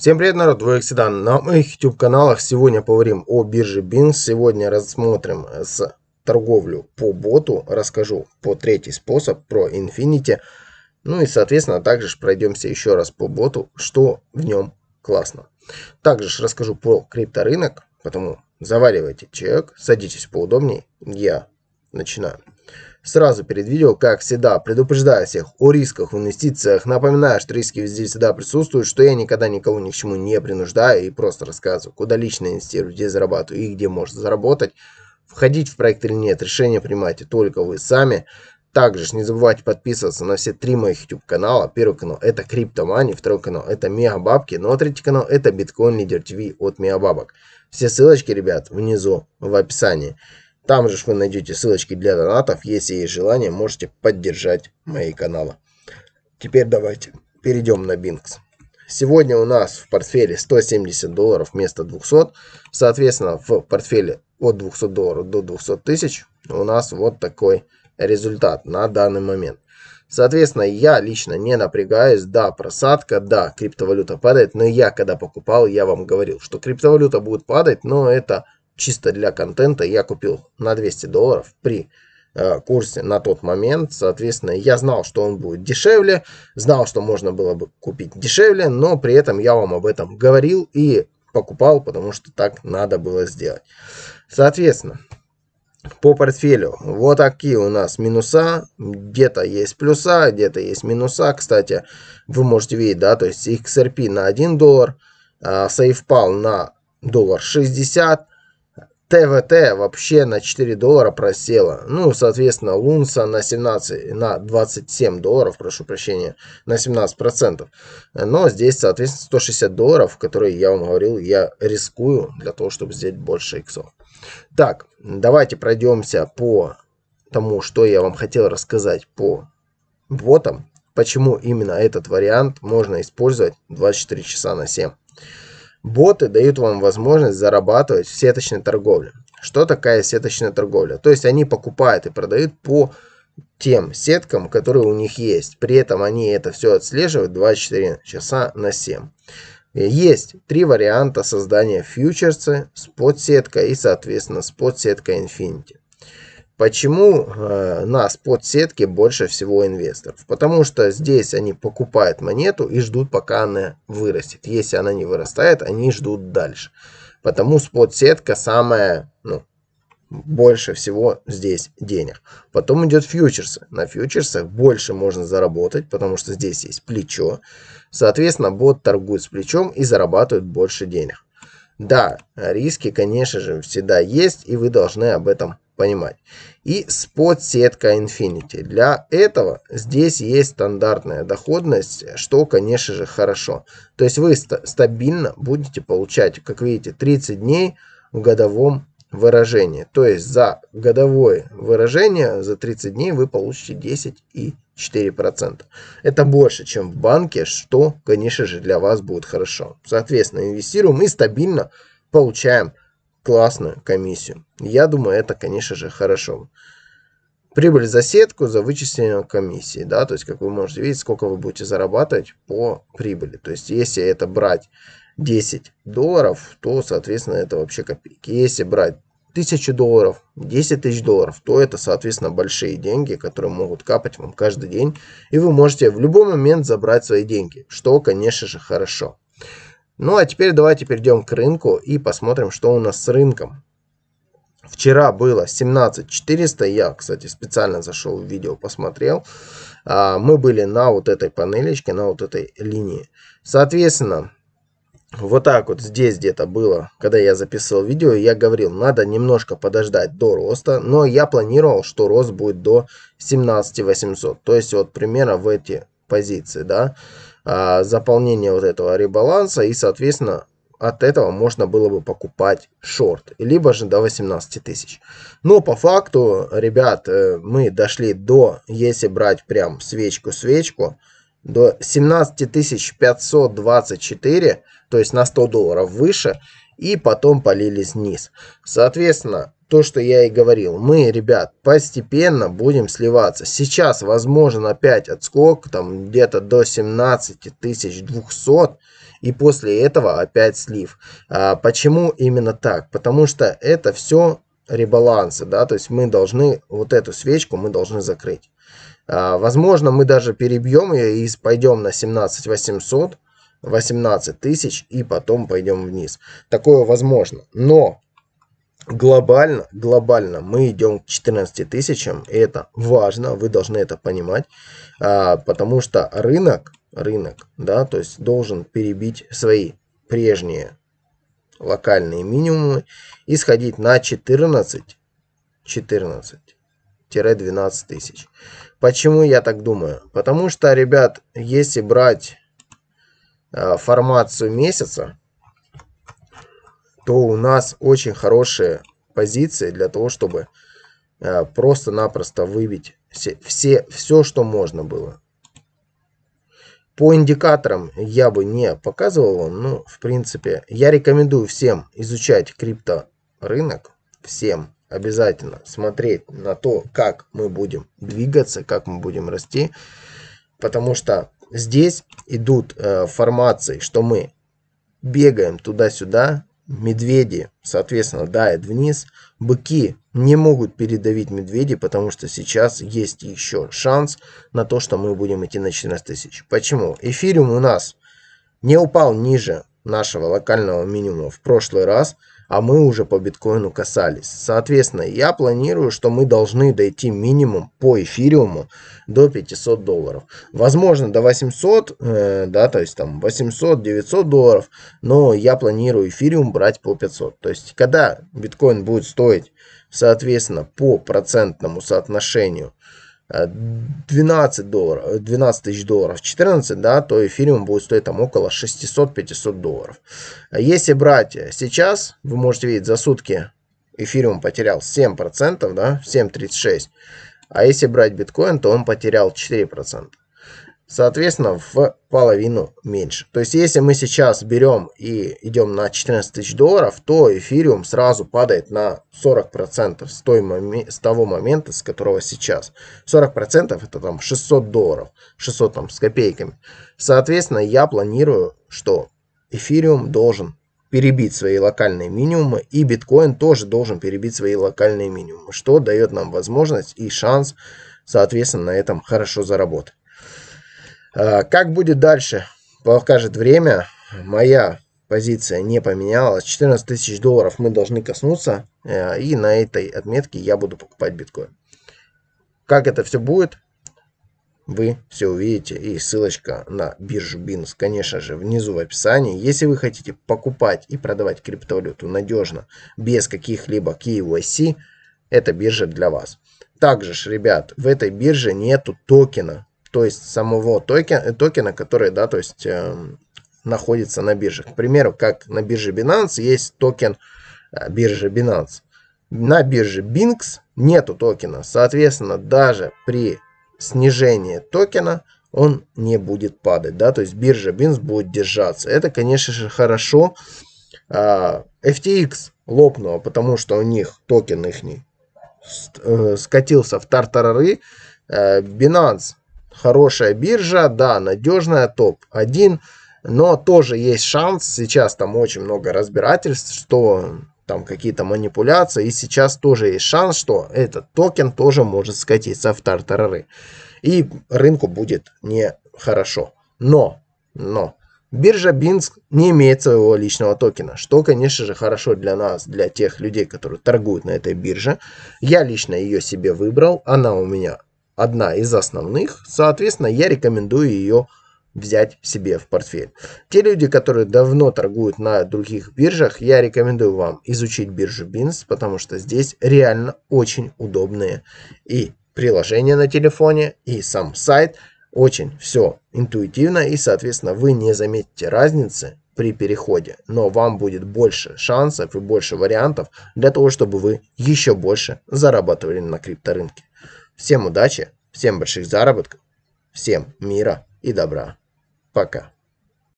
Всем привет, народ! Двоек Седан. На моих YouTube каналах сегодня поговорим о бирже BIN. Сегодня рассмотрим с торговлю по боту. Расскажу по третий способ, про Infinity. Ну и, соответственно, также ж пройдемся еще раз по боту, что в нем классно. Также ж расскажу про крипторынок, потому заваривайте чек, садитесь поудобнее. Я начинаю. Сразу перед видео, как всегда, предупреждаю всех о рисках в инвестициях, напоминаю, что риски везде всегда присутствуют, что я никогда никого ни к чему не принуждаю и просто рассказываю, куда лично инвестирую, где зарабатываю и где можно заработать. Входить в проект или нет, решение принимайте только вы сами. Также не забывайте подписываться на все три моих YouTube канала. Первый канал это Криптомани, второй канал это Мегабабки, ну а третий канал это Биткоин Лидер ТВ от Мегабабок. Все ссылочки, ребят, внизу в описании. Там же вы найдете ссылочки для донатов. Если есть желание, можете поддержать мои каналы. Теперь давайте перейдем на Бинкс. Сегодня у нас в портфеле 170 долларов вместо 200. Соответственно, в портфеле от 200 долларов до 200 тысяч у нас вот такой результат на данный момент. Соответственно, я лично не напрягаюсь. Да, просадка, да, криптовалюта падает. Но я когда покупал, я вам говорил, что криптовалюта будет падать, но это чисто для контента я купил на 200 долларов при э, курсе на тот момент. Соответственно, я знал, что он будет дешевле, знал, что можно было бы купить дешевле, но при этом я вам об этом говорил и покупал, потому что так надо было сделать. Соответственно, по портфелю. Вот такие у нас минуса. Где-то есть плюса, где-то есть минуса. Кстати, вы можете видеть, да, то есть XRP на 1 доллар, а SafePal на доллар 60, ТВТ вообще на 4 доллара просела. Ну, соответственно, Лунса на 17, на 27 долларов, прошу прощения, на 17 процентов. Но здесь, соответственно, 160 долларов, которые я вам говорил, я рискую для того, чтобы сделать больше иксов. Так, давайте пройдемся по тому, что я вам хотел рассказать по ботам. Почему именно этот вариант можно использовать 24 часа на 7. Боты дают вам возможность зарабатывать в сеточной торговле. Что такая сеточная торговля? То есть они покупают и продают по тем сеткам, которые у них есть. При этом они это все отслеживают 24 часа на 7. Э, есть три варианта создания фьючерса, спот-сетка и, соответственно, спот-сетка Infinity. Почему э, на спот-сетке больше всего инвесторов? Потому что здесь они покупают монету и ждут, пока она вырастет. Если она не вырастает, они ждут дальше. Потому спот-сетка самая, ну, больше всего здесь денег. Потом идет фьючерсы. На фьючерсах больше можно заработать, потому что здесь есть плечо. Соответственно, бот торгует с плечом и зарабатывает больше денег. Да, риски, конечно же, всегда есть, и вы должны об этом понимать. И спот-сетка Infinity. Для этого здесь есть стандартная доходность, что, конечно же, хорошо. То есть вы стабильно будете получать, как видите, 30 дней в годовом выражении. То есть за годовое выражение за 30 дней вы получите 10,4%. Это больше, чем в банке, что, конечно же, для вас будет хорошо. Соответственно, инвестируем и стабильно получаем классную комиссию. Я думаю, это, конечно же, хорошо. Прибыль за сетку, за вычисление комиссии, да, то есть, как вы можете видеть, сколько вы будете зарабатывать по прибыли. То есть, если это брать 10 долларов, то, соответственно, это вообще копейки. Если брать 1000 долларов, 10 тысяч долларов, то это, соответственно, большие деньги, которые могут капать вам каждый день. И вы можете в любой момент забрать свои деньги, что, конечно же, хорошо. Ну а теперь давайте перейдем к рынку и посмотрим, что у нас с рынком. Вчера было 17400, я, кстати, специально зашел в видео, посмотрел. А, мы были на вот этой панелечке, на вот этой линии. Соответственно, вот так вот здесь где-то было, когда я записывал видео, я говорил, надо немножко подождать до роста, но я планировал, что рост будет до 17800, то есть вот примерно в эти позиции, да а, заполнение вот этого ребаланса и, соответственно, от этого можно было бы покупать шорт, либо же до 18 тысяч. Но по факту, ребят, э, мы дошли до, если брать прям свечку-свечку, до 17 524, то есть на 100 долларов выше, и потом полились вниз. Соответственно, то, что я и говорил. Мы, ребят, постепенно будем сливаться. Сейчас возможно опять отскок, там где-то до 17 200, и после этого опять слив. А почему именно так? Потому что это все ребалансы, да, то есть мы должны, вот эту свечку мы должны закрыть. А, возможно, мы даже перебьем ее и пойдем на 17 800, 18 тысяч и потом пойдем вниз. Такое возможно. Но глобально, глобально мы идем к 14 тысячам, это важно, вы должны это понимать, а, потому что рынок, рынок, да, то есть должен перебить свои прежние локальные минимумы и сходить на 14, 14-12 тысяч. Почему я так думаю? Потому что, ребят, если брать а, формацию месяца, то у нас очень хорошие позиции для того, чтобы э, просто-напросто выбить все, все, все, что можно было. По индикаторам я бы не показывал вам, но в принципе я рекомендую всем изучать крипторынок, всем обязательно смотреть на то, как мы будем двигаться, как мы будем расти, потому что здесь идут э, формации, что мы бегаем туда-сюда, медведи, соответственно, дает вниз. Быки не могут передавить медведи, потому что сейчас есть еще шанс на то, что мы будем идти на 14 тысяч. Почему? Эфириум у нас не упал ниже нашего локального минимума в прошлый раз – а мы уже по биткоину касались. Соответственно, я планирую, что мы должны дойти минимум по эфириуму до 500 долларов. Возможно, до 800, э, да, то есть там 800-900 долларов, но я планирую эфириум брать по 500. То есть, когда биткоин будет стоить, соответственно, по процентному соотношению 12 долларов, 12 тысяч долларов, 14, да, то эфириум будет стоить там около 600-500 долларов. Если брать сейчас, вы можете видеть, за сутки эфириум потерял 7%, да, 7,36. А если брать биткоин, то он потерял 4% соответственно, в половину меньше. То есть, если мы сейчас берем и идем на 14 тысяч долларов, то эфириум сразу падает на 40% с, той моме- с того момента, с которого сейчас. 40% это там 600 долларов, 600 там с копейками. Соответственно, я планирую, что эфириум должен перебить свои локальные минимумы, и биткоин тоже должен перебить свои локальные минимумы, что дает нам возможность и шанс, соответственно, на этом хорошо заработать. А, как будет дальше, покажет время. Моя позиция не поменялась. 14 тысяч долларов мы должны коснуться. Э, и на этой отметке я буду покупать биткоин. Как это все будет, вы все увидите. И ссылочка на биржу BINS, конечно же, внизу в описании. Если вы хотите покупать и продавать криптовалюту надежно, без каких-либо KYC, эта биржа для вас. Также ж, ребят, в этой бирже нету токена то есть самого токена, э, токена который, да, то есть э, находится на бирже. К примеру, как на бирже Binance есть токен э, биржи Binance. На бирже Binx нету токена, соответственно, даже при снижении токена он не будет падать, да, то есть биржа Binx будет держаться. Это, конечно же, хорошо. Э, а, FTX лопнула, потому что у них токен их э, скатился в тартарары. Э, Binance Хорошая биржа, да, надежная, топ-1, но тоже есть шанс, сейчас там очень много разбирательств, что там какие-то манипуляции, и сейчас тоже есть шанс, что этот токен тоже может скатиться в тартарары. И рынку будет нехорошо. Но, но, биржа Бинск не имеет своего личного токена, что, конечно же, хорошо для нас, для тех людей, которые торгуют на этой бирже. Я лично ее себе выбрал, она у меня одна из основных, соответственно, я рекомендую ее взять себе в портфель. Те люди, которые давно торгуют на других биржах, я рекомендую вам изучить биржу BINS, потому что здесь реально очень удобные и приложения на телефоне, и сам сайт. Очень все интуитивно, и, соответственно, вы не заметите разницы при переходе, но вам будет больше шансов и больше вариантов для того, чтобы вы еще больше зарабатывали на крипторынке. Всем удачи, всем больших заработков, всем мира и добра. Пока.